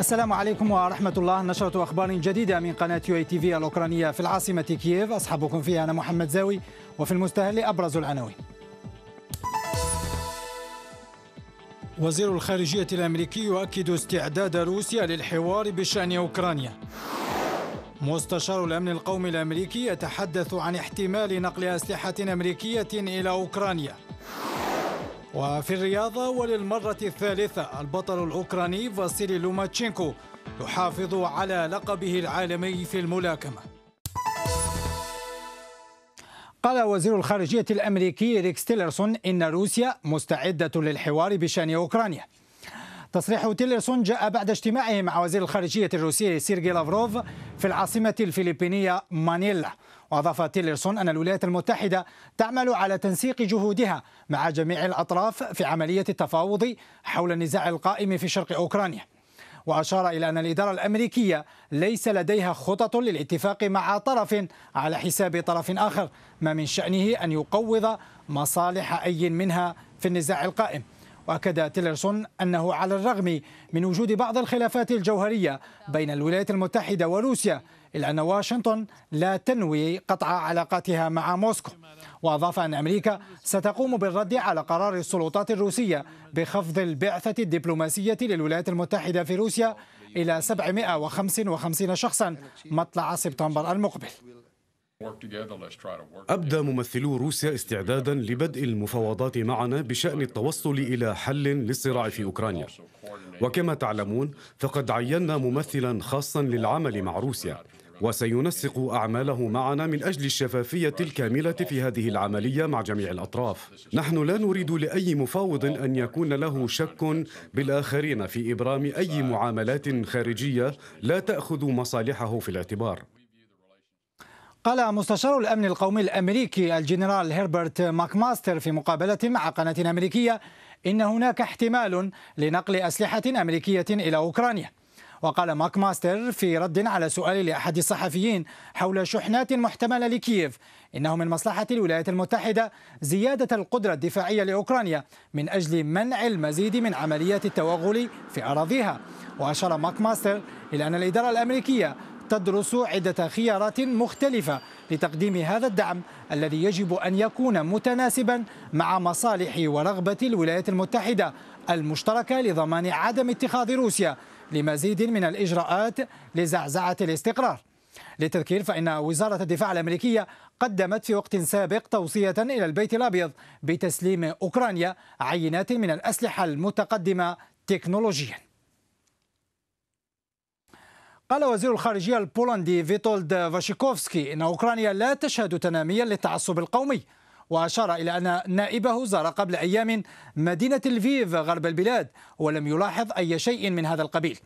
السلام عليكم ورحمة الله نشرة أخبار جديدة من قناة يو اي تي في الأوكرانية في العاصمة كييف أصحابكم فيها أنا محمد زاوي وفي المستهل أبرز العناوين وزير الخارجية الأمريكي يؤكد استعداد روسيا للحوار بشأن أوكرانيا مستشار الأمن القومي الأمريكي يتحدث عن احتمال نقل أسلحة أمريكية إلى أوكرانيا وفي الرياضة وللمرة الثالثة البطل الأوكراني فاسيلي لوماتشينكو يحافظ على لقبه العالمي في الملاكمة قال وزير الخارجية الأمريكي ريكس تيلرسون إن روسيا مستعدة للحوار بشأن أوكرانيا تصريح تيلرسون جاء بعد اجتماعه مع وزير الخارجية الروسي سيرجي لافروف في العاصمة الفلبينية مانيلا وأضاف تيلرسون أن الولايات المتحدة تعمل على تنسيق جهودها مع جميع الأطراف في عملية التفاوض حول النزاع القائم في شرق أوكرانيا وأشار إلى أن الإدارة الأمريكية ليس لديها خطط للاتفاق مع طرف على حساب طرف آخر ما من شأنه أن يقوض مصالح أي منها في النزاع القائم واكد تيلرسون انه على الرغم من وجود بعض الخلافات الجوهريه بين الولايات المتحده وروسيا الا ان واشنطن لا تنوي قطع علاقاتها مع موسكو واضاف ان امريكا ستقوم بالرد على قرار السلطات الروسيه بخفض البعثه الدبلوماسيه للولايات المتحده في روسيا الى 755 شخصا مطلع سبتمبر المقبل أبدى ممثلو روسيا استعدادا لبدء المفاوضات معنا بشأن التوصل إلى حل للصراع في أوكرانيا وكما تعلمون فقد عينا ممثلا خاصا للعمل مع روسيا وسينسق أعماله معنا من أجل الشفافية الكاملة في هذه العملية مع جميع الأطراف نحن لا نريد لأي مفاوض أن يكون له شك بالآخرين في إبرام أي معاملات خارجية لا تأخذ مصالحه في الاعتبار قال مستشار الأمن القومي الأمريكي الجنرال هربرت ماكماستر في مقابلة مع قناة أمريكية إن هناك احتمال لنقل أسلحة أمريكية إلى أوكرانيا وقال ماك ماستر في رد على سؤال لأحد الصحفيين حول شحنات محتملة لكييف إنه من مصلحة الولايات المتحدة زيادة القدرة الدفاعية لأوكرانيا من أجل منع المزيد من عمليات التوغل في أراضيها وأشار ماك ماستر إلى أن الإدارة الأمريكية تدرس عدة خيارات مختلفة لتقديم هذا الدعم الذي يجب أن يكون متناسبا مع مصالح ورغبة الولايات المتحدة المشتركة لضمان عدم اتخاذ روسيا لمزيد من الإجراءات لزعزعة الاستقرار للتذكير فإن وزارة الدفاع الأمريكية قدمت في وقت سابق توصية إلى البيت الأبيض بتسليم أوكرانيا عينات من الأسلحة المتقدمة تكنولوجياً قال وزير الخارجية البولندي فيتولد فاشيكوفسكي إن أوكرانيا لا تشهد تناميا للتعصب القومي وأشار إلى أن نائبه زار قبل أيام مدينة الفيف غرب البلاد ولم يلاحظ أي شيء من هذا القبيل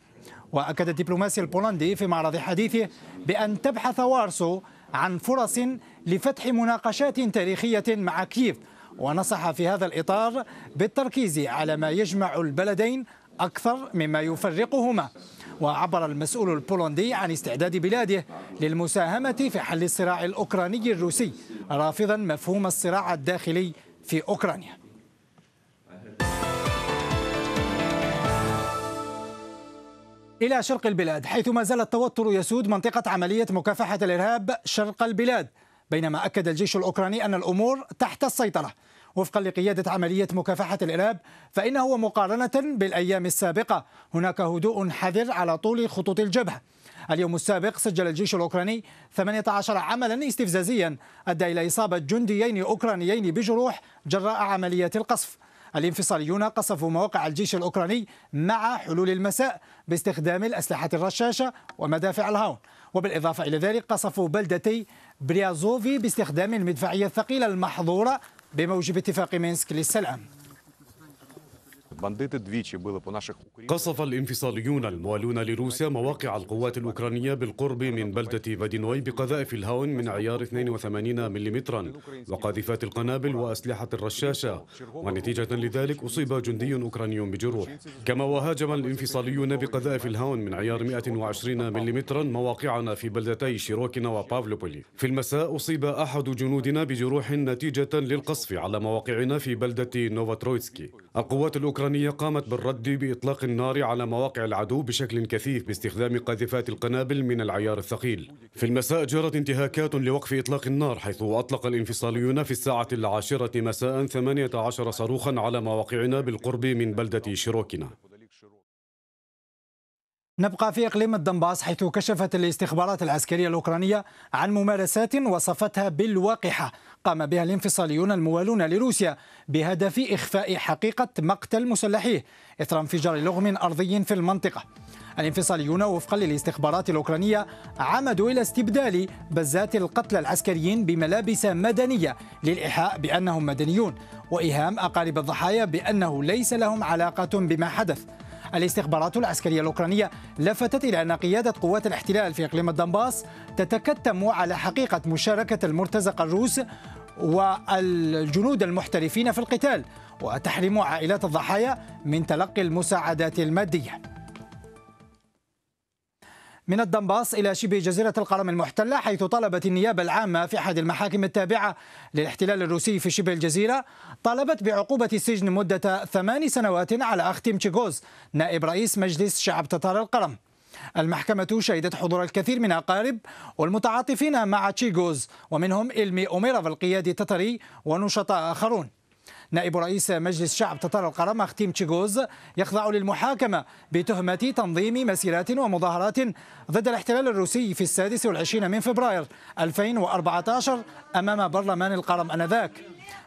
وأكد الدبلوماسي البولندي في معرض حديثه بأن تبحث وارسو عن فرص لفتح مناقشات تاريخية مع كييف ونصح في هذا الإطار بالتركيز على ما يجمع البلدين أكثر مما يفرقهما وعبر المسؤول البولندي عن استعداد بلاده للمساهمة في حل الصراع الأوكراني الروسي رافضا مفهوم الصراع الداخلي في أوكرانيا إلى شرق البلاد حيث ما زال التوتر يسود منطقة عملية مكافحة الإرهاب شرق البلاد بينما أكد الجيش الأوكراني أن الأمور تحت السيطرة وفقا لقيادة عملية مكافحة الإرهاب فإنه مقارنة بالأيام السابقة هناك هدوء حذر على طول خطوط الجبهة اليوم السابق سجل الجيش الأوكراني 18 عملا استفزازيا أدى إلى إصابة جنديين أوكرانيين بجروح جراء عملية القصف الانفصاليون قصفوا مواقع الجيش الأوكراني مع حلول المساء باستخدام الأسلحة الرشاشة ومدافع الهاون وبالإضافة إلى ذلك قصفوا بلدتي بريازوفي باستخدام المدفعية الثقيلة المحظورة بموجب اتفاق مينسك للسلام قصف الانفصاليون الموالون لروسيا مواقع القوات الأوكرانية بالقرب من بلدة فادينوي بقذائف الهاون من عيار 82 ملم وقاذفات القنابل وأسلحة الرشاشة ونتيجة لذلك أصيب جندي أوكراني بجروح كما وهاجم الانفصاليون بقذائف الهاون من عيار 120 ملم مواقعنا في بلدتي شيروكينا وبافلوبولي في المساء أصيب أحد جنودنا بجروح نتيجة للقصف على مواقعنا في بلدة نوفاترويتسكي القوات الأوكرانية الأوكرانية قامت بالرد بإطلاق النار على مواقع العدو بشكل كثيف باستخدام قاذفات القنابل من العيار الثقيل في المساء جرت انتهاكات لوقف إطلاق النار حيث أطلق الانفصاليون في الساعة العاشرة مساء 18 صاروخا على مواقعنا بالقرب من بلدة شيروكينا نبقى في إقليم الدنباس حيث كشفت الاستخبارات العسكرية الأوكرانية عن ممارسات وصفتها بالواقحة قام بها الانفصاليون الموالون لروسيا بهدف إخفاء حقيقة مقتل مسلحيه إثر انفجار لغم أرضي في المنطقة الانفصاليون وفقا للاستخبارات الأوكرانية عمدوا إلى استبدال بزات القتلى العسكريين بملابس مدنية للإيحاء بأنهم مدنيون وإيهام أقارب الضحايا بأنه ليس لهم علاقة بما حدث الاستخبارات العسكرية الأوكرانية لفتت إلى أن قيادة قوات الاحتلال في إقليم الدنباس تتكتم على حقيقة مشاركة المرتزقة الروس والجنود المحترفين في القتال وتحرم عائلات الضحايا من تلقي المساعدات الماديه من الدنباس إلى شبه جزيرة القرم المحتلة حيث طلبت النيابة العامة في أحد المحاكم التابعة للاحتلال الروسي في شبه الجزيرة طلبت بعقوبة السجن مدة ثمان سنوات على أخ تيمتشيغوز نائب رئيس مجلس شعب تتار القرم المحكمة شهدت حضور الكثير من أقارب والمتعاطفين مع تشيغوز ومنهم إلمي أوميروف القيادي التتري ونشطاء آخرون نائب رئيس مجلس شعب تتار القرم اختيم تشيغوز يخضع للمحاكمة بتهمة تنظيم مسيرات ومظاهرات ضد الاحتلال الروسي في السادس والعشرين من فبراير 2014 أمام برلمان القرم أنذاك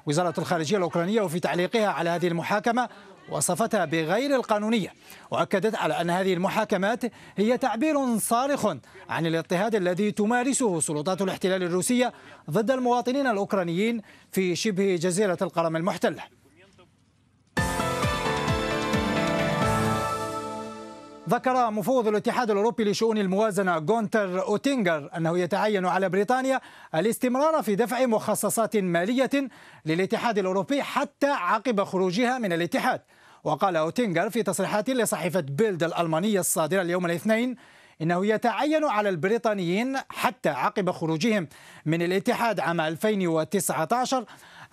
وزارة الخارجية الأوكرانية وفي تعليقها على هذه المحاكمة وصفتها بغير القانونية وأكدت على أن هذه المحاكمات هي تعبير صارخ عن الاضطهاد الذي تمارسه سلطات الاحتلال الروسية ضد المواطنين الأوكرانيين في شبه جزيرة القرم المحتلة ذكر مفوض الاتحاد الاوروبي لشؤون الموازنه جونتر اوتينجر انه يتعين على بريطانيا الاستمرار في دفع مخصصات ماليه للاتحاد الاوروبي حتى عقب خروجها من الاتحاد وقال اوتينجر في تصريحات لصحيفه بيلد الالمانيه الصادره اليوم الاثنين انه يتعين على البريطانيين حتى عقب خروجهم من الاتحاد عام 2019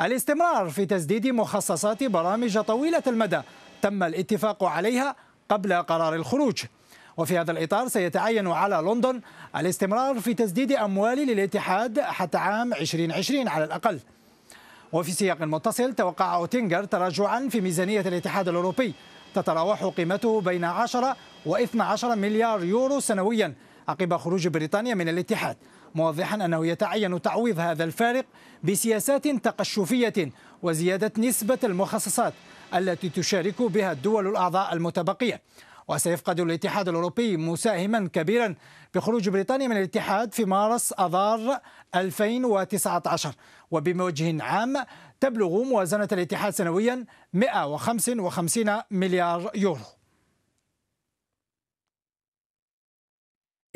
الاستمرار في تسديد مخصصات برامج طويله المدى تم الاتفاق عليها قبل قرار الخروج وفي هذا الإطار سيتعين على لندن الاستمرار في تسديد أموال للاتحاد حتى عام 2020 على الأقل وفي سياق متصل توقع أوتينجر تراجعا في ميزانية الاتحاد الأوروبي تتراوح قيمته بين 10 و12 مليار يورو سنويا عقب خروج بريطانيا من الاتحاد موضحا أنه يتعين تعويض هذا الفارق بسياسات تقشفية وزيادة نسبة المخصصات التي تشارك بها الدول الأعضاء المتبقية وسيفقد الاتحاد الأوروبي مساهما كبيرا بخروج بريطانيا من الاتحاد في مارس أذار 2019 وبموجه عام تبلغ موازنة الاتحاد سنويا 155 مليار يورو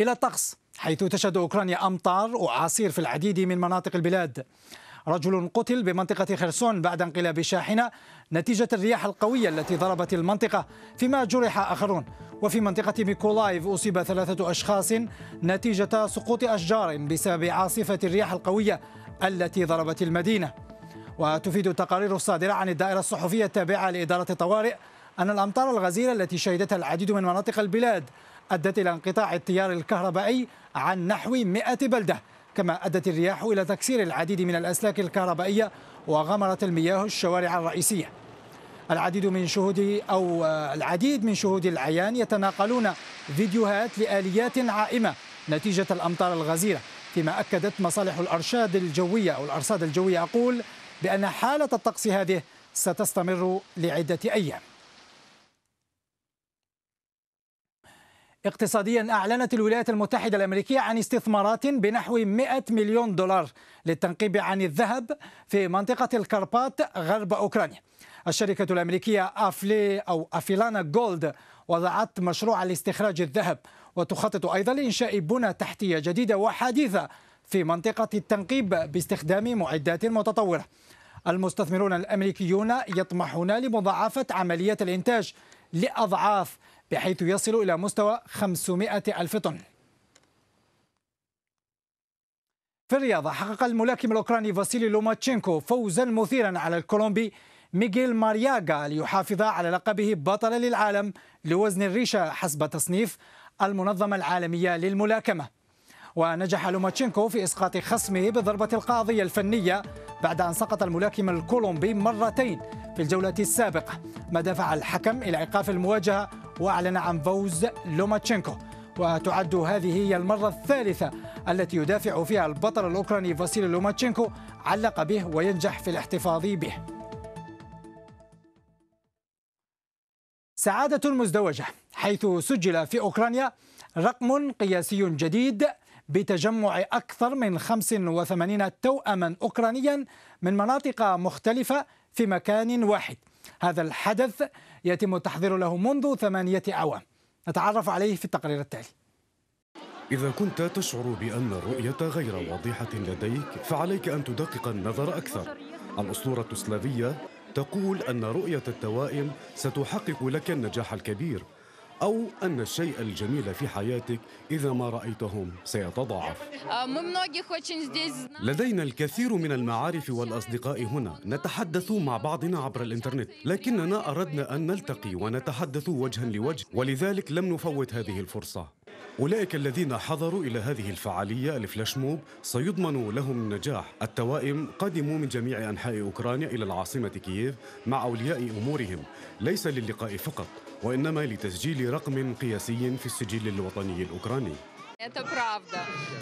إلى الطقس حيث تشهد أوكرانيا أمطار وأعاصير في العديد من مناطق البلاد رجل قتل بمنطقة خرسون بعد انقلاب شاحنة نتيجة الرياح القوية التي ضربت المنطقة فيما جرح آخرون وفي منطقة ميكولايف أصيب ثلاثة أشخاص نتيجة سقوط أشجار بسبب عاصفة الرياح القوية التي ضربت المدينة وتفيد التقارير الصادرة عن الدائرة الصحفية التابعة لإدارة الطوارئ أن الأمطار الغزيرة التي شهدتها العديد من مناطق البلاد أدت إلى انقطاع التيار الكهربائي عن نحو 100 بلدة كما أدت الرياح إلى تكسير العديد من الأسلاك الكهربائية وغمرت المياه الشوارع الرئيسية العديد من شهود أو العديد من شهود العيان يتناقلون فيديوهات لآليات عائمة نتيجة الأمطار الغزيرة فيما أكدت مصالح الأرشاد الجوية أو الأرصاد الجوية أقول بأن حالة الطقس هذه ستستمر لعدة أيام اقتصاديا أعلنت الولايات المتحدة الأمريكية عن استثمارات بنحو 100 مليون دولار للتنقيب عن الذهب في منطقة الكربات غرب أوكرانيا الشركة الأمريكية أفلي أو أفيلانا جولد وضعت مشروع لاستخراج الذهب وتخطط أيضا لإنشاء بنى تحتية جديدة وحديثة في منطقة التنقيب باستخدام معدات متطورة المستثمرون الأمريكيون يطمحون لمضاعفة عملية الإنتاج لأضعاف بحيث يصل إلى مستوى 500 ألف طن في الرياضة حقق الملاكم الأوكراني فاسيلي لوماتشينكو فوزا مثيرا على الكولومبي ميغيل مارياغا ليحافظ على لقبه بطل للعالم لوزن الريشة حسب تصنيف المنظمة العالمية للملاكمة ونجح لوماتشينكو في إسقاط خصمه بضربة القاضية الفنية بعد أن سقط الملاكم الكولومبي مرتين في الجولة السابقة ما دفع الحكم إلى إيقاف المواجهة وأعلن عن فوز لوماتشينكو وتعد هذه هي المرة الثالثة التي يدافع فيها البطل الأوكراني فاسيلي لوماتشينكو علق به وينجح في الاحتفاظ به سعادة مزدوجة حيث سجل في أوكرانيا رقم قياسي جديد بتجمع أكثر من 85 توأما أوكرانيا من مناطق مختلفة في مكان واحد هذا الحدث يتم التحضير له منذ ثمانية أعوام نتعرف عليه في التقرير التالي إذا كنت تشعر بأن الرؤية غير واضحة لديك فعليك أن تدقق النظر أكثر الأسطورة السلافية تقول أن رؤية التوائم ستحقق لك النجاح الكبير أو أن الشيء الجميل في حياتك إذا ما رأيتهم سيتضاعف آه، لدينا الكثير من المعارف والأصدقاء هنا نتحدث مع بعضنا عبر الإنترنت لكننا أردنا أن نلتقي ونتحدث وجها لوجه ولذلك لم نفوت هذه الفرصة أولئك الذين حضروا إلى هذه الفعالية الفلاشموب سيضمن لهم النجاح التوائم قدموا من جميع أنحاء أوكرانيا إلى العاصمة كييف مع أولياء أمورهم ليس للقاء فقط وإنما لتسجيل رقم قياسي في السجل الوطني الأوكراني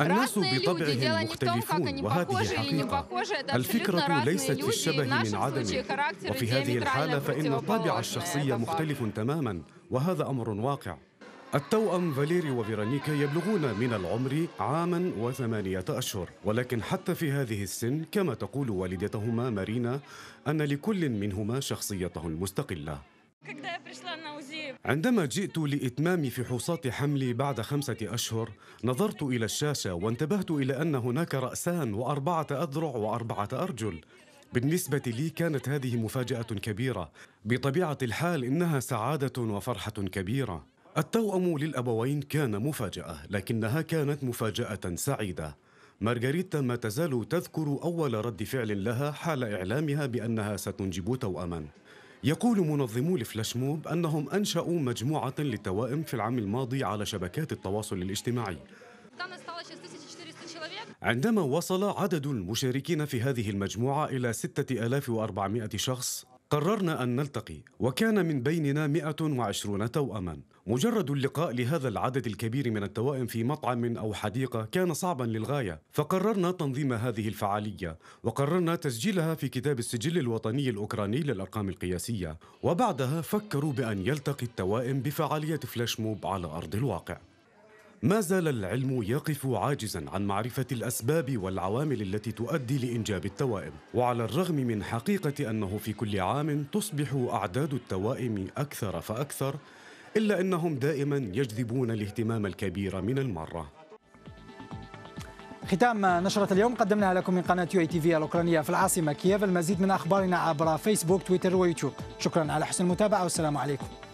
الناس بطبعهم مختلفون وهذه حقيقة الفكرة ليست في الشبه من عدمه وفي هذه الحالة فإن طابع الشخصية مختلف تماما وهذا أمر واقع التوأم فاليري وفيرانيكا يبلغون من العمر عاما وثمانية أشهر ولكن حتى في هذه السن كما تقول والدتهما مارينا أن لكل منهما شخصيته المستقلة عندما جئت لإتمام فحوصات حملي بعد خمسة أشهر نظرت إلى الشاشة وانتبهت إلى أن هناك رأسان وأربعة أذرع وأربعة أرجل بالنسبة لي كانت هذه مفاجأة كبيرة بطبيعة الحال إنها سعادة وفرحة كبيرة التوأم للأبوين كان مفاجأة لكنها كانت مفاجأة سعيدة مارغريتا ما تزال تذكر أول رد فعل لها حال إعلامها بأنها ستنجب توأما يقول منظمو الفلاش موب أنهم أنشأوا مجموعة للتوائم في العام الماضي على شبكات التواصل الاجتماعي عندما وصل عدد المشاركين في هذه المجموعة إلى 6400 شخص قررنا أن نلتقي وكان من بيننا 120 توأما مجرد اللقاء لهذا العدد الكبير من التوائم في مطعم او حديقه كان صعبا للغايه، فقررنا تنظيم هذه الفعاليه، وقررنا تسجيلها في كتاب السجل الوطني الاوكراني للارقام القياسيه، وبعدها فكروا بان يلتقي التوائم بفعاليه فلاش موب على ارض الواقع. ما زال العلم يقف عاجزا عن معرفه الاسباب والعوامل التي تؤدي لانجاب التوائم وعلى الرغم من حقيقه انه في كل عام تصبح اعداد التوائم اكثر فاكثر إلا أنهم دائما يجذبون الاهتمام الكبير من المرة ختام نشرة اليوم قدمناها لكم من قناة يو اي تي في الأوكرانية في العاصمة كييف المزيد من أخبارنا عبر فيسبوك تويتر ويوتيوب شكرا على حسن المتابعة والسلام عليكم